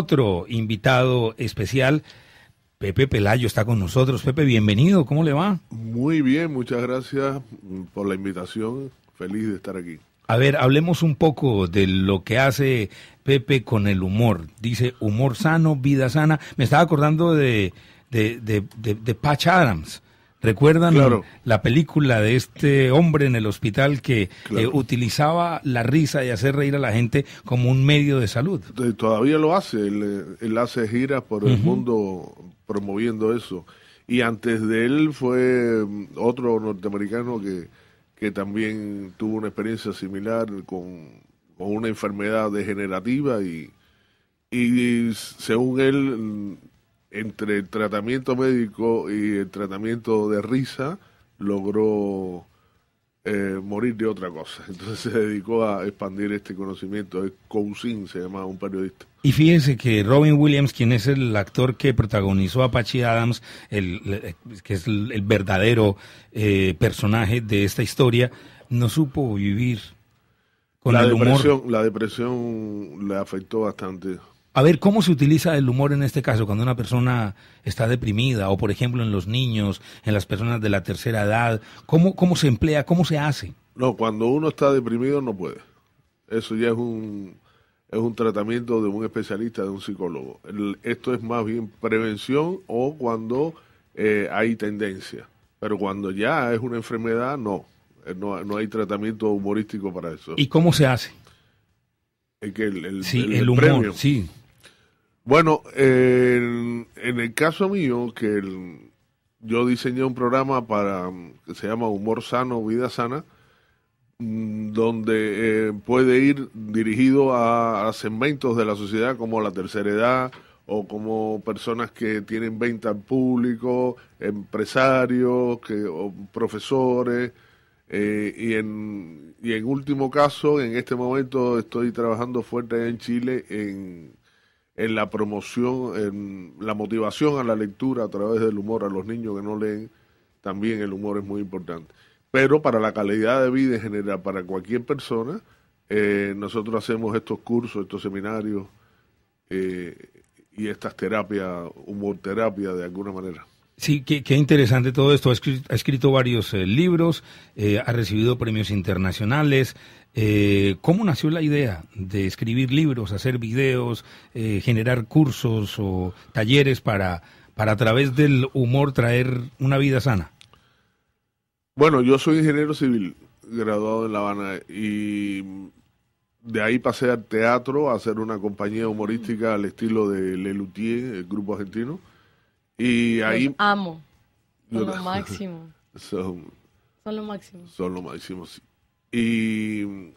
otro invitado especial. Pepe Pelayo está con nosotros. Pepe, bienvenido, ¿cómo le va? Muy bien, muchas gracias por la invitación. Feliz de estar aquí. A ver, hablemos un poco de lo que hace Pepe con el humor. Dice humor sano, vida sana. Me estaba acordando de, de, de, de, Patch Adams ¿Recuerdan la película de este hombre en el hospital que eh, utilizaba la risa y hacer reír a la gente como un medio de salud? Todavía lo hace, él, hace giras por el mundo promoviendo eso. Y antes de él fue mm, otro norteamericano que, que también tuvo una experiencia similar con, con una enfermedad degenerativa y, y según él mm, entre el tratamiento médico y el tratamiento de risa, logró eh, morir de otra cosa. Entonces se dedicó a expandir este conocimiento. Es Cousin, se llamaba un periodista. Y fíjense que Robin Williams, quien es el actor que protagonizó a Adams, el, que es el, verdadero eh, personaje de esta historia, no supo vivir con la el humor. La depresión le afectó bastante. A ver, ¿cómo se utiliza el humor en este caso cuando una persona está deprimida o, por ejemplo, en los niños, en las personas de la tercera edad? ¿Cómo, cómo se emplea? ¿Cómo se hace? No, cuando uno está deprimido no puede. Eso ya es un, es un tratamiento de un especialista, de un psicólogo. esto es más bien prevención o cuando eh, hay tendencia. Pero cuando ya es una enfermedad, no. Eh, no, no hay tratamiento humorístico para eso. ¿Y cómo se hace? El, el, humor, sí. Bueno, en, el caso mío, que yo diseñé un programa para que se llama Humor Sano, Vida Sana, mm, donde eh, puede ir dirigido a, segmentos de la sociedad como la tercera edad o como personas que tienen venta al público, empresarios, que, profesores. Eh, y, en, y en último caso, en este momento estoy trabajando fuerte en Chile en en la promoción, en la motivación a la lectura a través del humor a los niños que no leen, también el humor es muy importante. Pero para la calidad de vida en general, para cualquier persona, eh, nosotros hacemos estos cursos, estos seminarios eh, y estas terapias, humor terapia de alguna manera. Sí, qué, interesante todo esto. Ha escrito, varios eh, libros, eh, ha recibido premios internacionales. Eh, ¿Cómo nació la idea de escribir libros, hacer videos, generar cursos o talleres para, para a través del humor traer una vida sana? Bueno, yo soy ingeniero civil, graduado en La Habana, y de ahí pasé al teatro a hacer una compañía humorística al estilo de Lelutier, el grupo argentino y ahí... amo. Son lo máximo. Son, son lo máximo. Son lo máximo, sí. Y mm,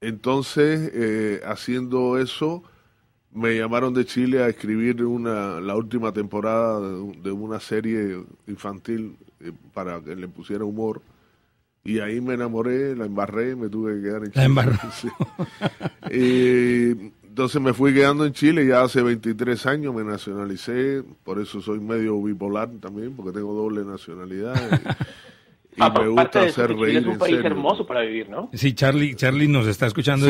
entonces, eh, haciendo eso, me llamaron de Chile a escribir una, la última temporada de, una serie infantil eh, para que le pusiera humor. Y ahí me enamoré, la embarré, me tuve que quedar en Chile. Entonces me fui quedando en Chile, ya hace 23 años me nacionalicé, por eso soy medio bipolar también, porque tengo doble nacionalidad. Y, ah, me gusta hacer de, Es un país hermoso para vivir, ¿no? Sí, Charlie, Charlie nos está escuchando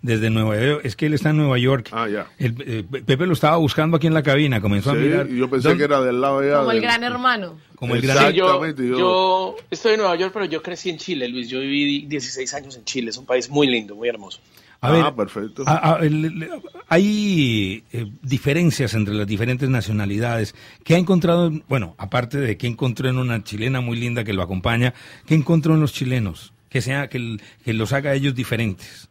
desde, Nueva York. Es que él está en Nueva York. Ah, el, eh, Pepe lo estaba buscando aquí en la cabina, comenzó a mirar. Y yo pensé que era del lado allá. Como el gran hermano. Como el gran hermano yo, yo estoy en Nueva York, pero yo crecí en Chile, Luis. Yo viví 16 años en Chile. Es un país muy lindo, muy hermoso. A ah, ver, perfecto. hay eh, diferencias entre las diferentes nacionalidades. ¿Qué ha encontrado, bueno, aparte de que encontró en una chilena muy linda que lo acompaña, qué encontró en los chilenos que, sea, que, los haga ellos diferentes?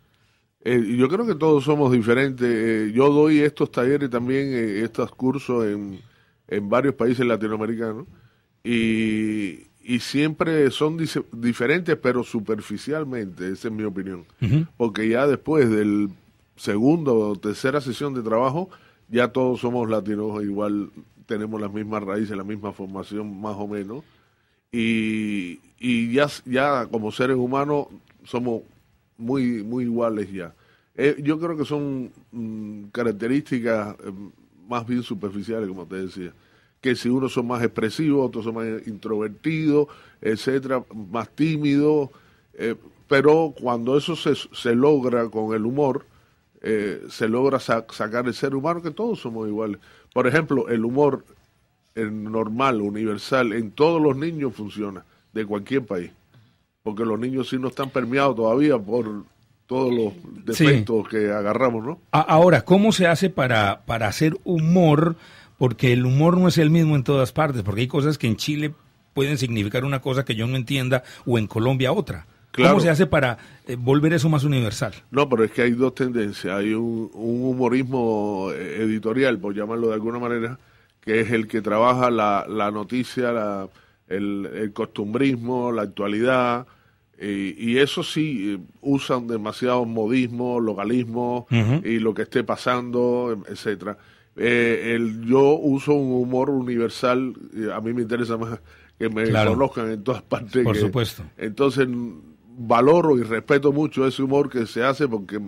Eh, yo creo que todos somos diferentes. Eh, yo doy estos talleres también, estos cursos en, en varios países latinoamericanos. Y, y siempre son diferentes, pero superficialmente, esa es mi opinión. Porque ya después del segundo o tercera sesión de trabajo, ya todos somos latinos, igual tenemos las mismas raíces, la misma formación más o menos. Y, y ya, ya como seres humanos somos muy, muy iguales ya. Eh, yo creo que son mm, características eh, más bien superficiales, como te decía que si unos son más expresivos, otros son más introvertidos, etcétera, más tímidos. Eh, pero cuando eso se, se, logra con el humor, eh, se logra sacar el ser humano que todos somos iguales. Por ejemplo, el humor normal, universal, en todos los niños funciona, de cualquier país. Porque los niños sí no están permeados todavía por todos los defectos que agarramos, ¿no? Ahora, ¿cómo se hace para, para hacer humor? porque el humor no es el mismo en todas partes, porque hay cosas que en Chile pueden significar una cosa que yo no entienda o en Colombia otra. ¿Cómo se hace para eh, volver eso más universal? No, pero es que hay dos tendencias. Hay un, humorismo eh, editorial, por llamarlo de alguna manera, que es el que trabaja la, noticia, el, costumbrismo, la actualidad, y eso sí, eh, usan demasiados modismos, localismos, y lo que esté pasando, etcétera eh, el, yo uso un humor universal, eh, a mí me interesa más que me conozcan en todas partes. Por supuesto. Entonces valoro y respeto mucho ese humor que se hace porque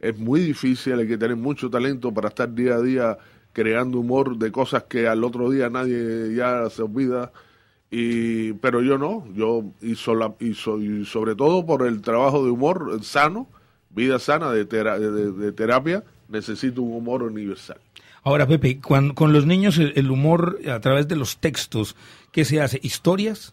es muy difícil, hay que tener mucho talento para estar día a día creando humor de cosas que al otro día nadie ya se olvida. Y, pero yo no, yo y, la y, sobre todo por el trabajo de humor sano, vida sana de, de terapia, necesito un humor universal. Ahora, Pepe, con, con los niños el humor a través de los textos, ¿qué se hace? ¿Historias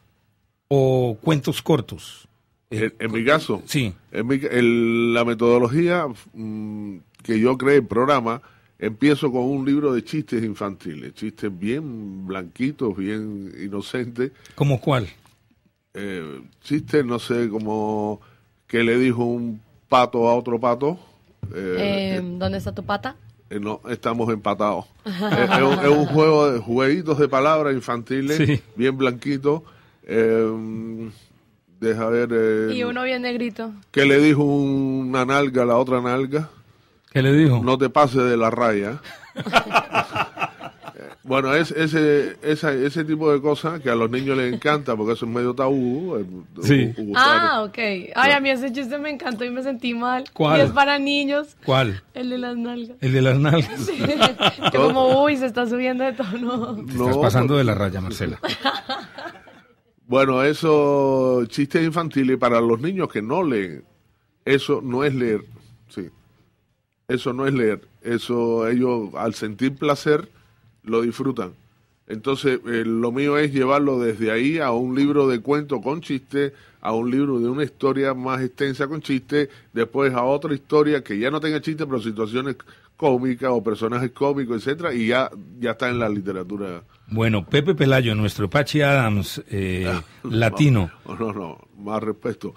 o cuentos cortos? En, mi caso, sí. En la metodología mm, que yo creé en programa, empiezo con un libro de chistes infantiles, chistes bien blanquitos, bien inocentes. ¿Cómo cuál? Eh, chistes, no sé, como que le dijo un pato a otro pato. Eh, em, ¿Dónde está tu pata? Eh, no estamos empatados. es, un, juego de jueguitos de palabras infantiles, bien blanquito. Em, deja ver. Eh, y uno bien negrito. ¿Qué le dijo una nalga a la otra nalga? ¿Qué le dijo? No te pases de la raya. Bueno, es, ese, ese tipo de cosas que a los niños les encanta porque eso es medio tabú. Eh, sí. ah, ok. Ay, a mí ese chiste me encantó y me sentí mal. ¿Cuál? Y es para niños. ¿Cuál? El de las nalgas. El de las nalgas. como, uy, se está subiendo de tono. estás pasando pues, de la raya, Marcela. bueno, eso, chistes infantiles para los niños que no leen. Eso no es leer, sí. Eso no es leer. Eso, ellos al sentir placer lo disfrutan. Entonces, eh, lo mío es llevarlo desde ahí a un libro de cuento con chiste, a un libro de una historia más extensa con chiste, después a otra historia que ya no tenga chiste, pero situaciones cómica o personajes cómicos, etcétera, y ya, ya está en la literatura. Bueno, Pepe Pelayo, nuestro Pachi Adams eh, ah, latino. No, no, más respeto.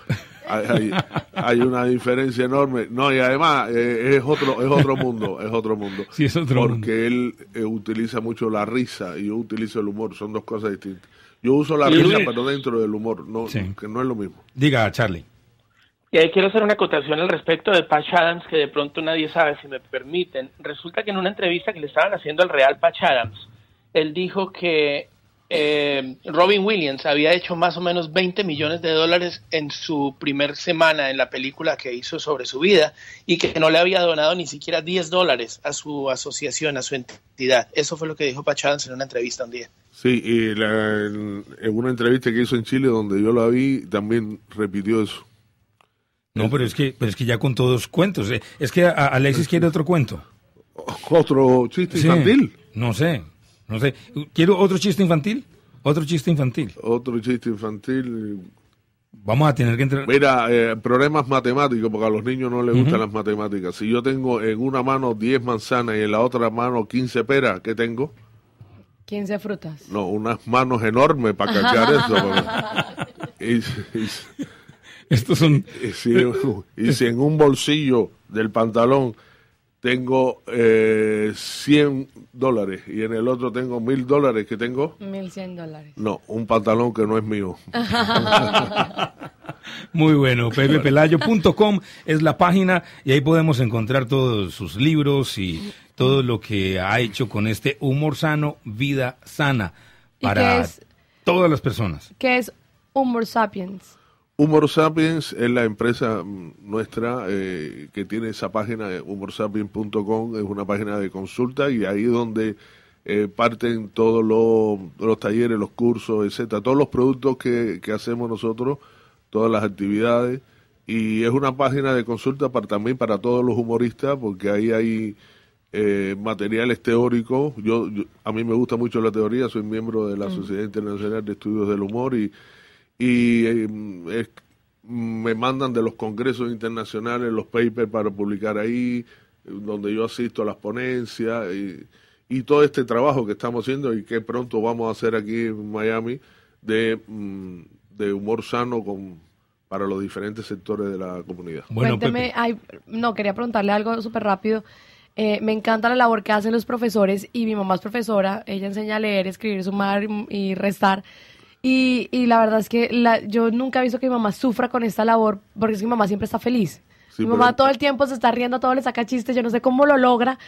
Hay, hay, una diferencia enorme. No, y además eh, es otro es otro mundo, es otro mundo. Sí, es otro Porque él eh, utiliza mucho la risa y yo utilizo el humor, son dos cosas distintas. Yo uso la risa, pero dentro del humor, no, que no es lo mismo. Diga, Charlie. Y ahí quiero hacer una acotación al respecto de Patch Adams que de pronto nadie sabe, si me permiten. Resulta que en una entrevista que le estaban haciendo al Real Patch Adams, él dijo que eh, Robin Williams había hecho más o menos 20 millones de dólares en su primer semana en la película que hizo sobre su vida y que no le había donado ni siquiera 10 dólares a su asociación, a su entidad. Eso fue lo que dijo Patch Adams en una entrevista un día. Sí, en, en una entrevista que hizo en Chile donde yo la vi, también repitió eso. No, pero es que, pero es que ya con todos cuentos. Eh, es que Alexis quiere otro cuento. ¿Otro chiste infantil? No sé, no sé. ¿Quiero otro chiste infantil? Otro chiste infantil. Otro chiste infantil. Vamos a tener que entrar. Mira, eh, problemas matemáticos, porque a los niños no les gustan las matemáticas. Si yo tengo en una mano 10 manzanas y en la otra mano 15 peras, ¿qué tengo? 15 frutas. No, unas manos enormes para cambiar eso. Estos son... y si en un bolsillo del pantalón tengo eh, cien 100 dólares y en el otro tengo mil dólares, ¿qué tengo? 1100 dólares. No, un pantalón que no es mío. Muy bueno, pepepelayo.com es la página y ahí podemos encontrar todos sus libros y todo lo que ha hecho con este humor sano, vida sana para todas las personas. Que es Humor Sapiens? Humor Sapiens es la empresa mm, nuestra eh, que tiene esa página, eh, humorsapiens.com, es una página de consulta y ahí donde eh, parten todos los, talleres, los cursos, etcétera, todos los productos que, hacemos nosotros, todas las actividades. Y es una página de consulta para, también para todos los humoristas, porque ahí hay materiales teóricos. Yo, a mí me gusta mucho la teoría, soy miembro de la mm. Sociedad Internacional de Estudios del Humor y y em, me mandan de los congresos internacionales los papers para publicar ahí, donde yo asisto a las ponencias y, todo este trabajo que estamos haciendo y que pronto vamos a hacer aquí en Miami de, mm, humor sano con para los diferentes sectores de la comunidad. Bueno, no, quería preguntarle algo súper rápido. Eh, me encanta la labor que hacen los profesores y mi mamá es profesora, ella enseña a leer, escribir, sumar y restar y, la verdad es que yo nunca he visto que mi mamá sufra con esta labor, porque es que mi mamá siempre está feliz. mi mamá todo el tiempo se está riendo, a todo le saca chistes, yo no sé cómo lo logra.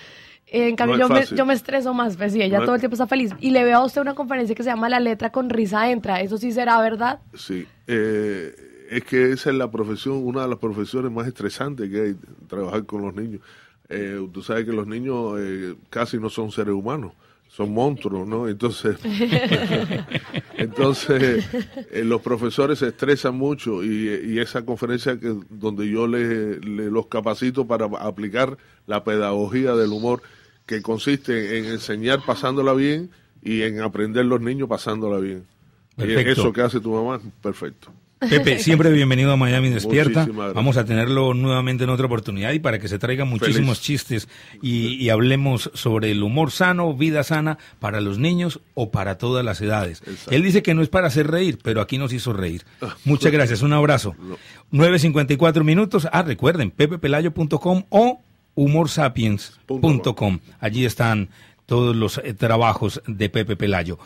en cambio, yo, me, estreso más, pues sí, ella todo el tiempo está feliz. Y le veo a usted una conferencia que se llama La letra con risa entra, ¿eso sí será verdad? Sí, eh, es que esa es la profesión, una de las profesiones más estresantes que hay, trabajar con los niños. Eh, tú sabes que los niños eh, casi no son seres humanos son monstruos, ¿no? Entonces, entonces eh, los profesores se estresan mucho y, esa conferencia que donde yo les le, los capacito para aplicar la pedagogía del humor, que consiste en enseñar pasándola bien y en aprender los niños pasándola bien. Y eso que hace tu mamá, perfecto. Pepe, siempre bienvenido a Miami Despierta. Vamos a tenerlo nuevamente en otra oportunidad y para que se traigan muchísimos chistes y, hablemos sobre el humor sano, vida sana para los niños o para todas las edades. Él dice que no es para hacer reír, pero aquí nos hizo reír. Ah, Muchas gracias, un abrazo. 9.54 minutos. Ah, recuerden, pepepelayo.com o humorsapiens.com. Allí están todos los eh, trabajos de Pepe Pelayo.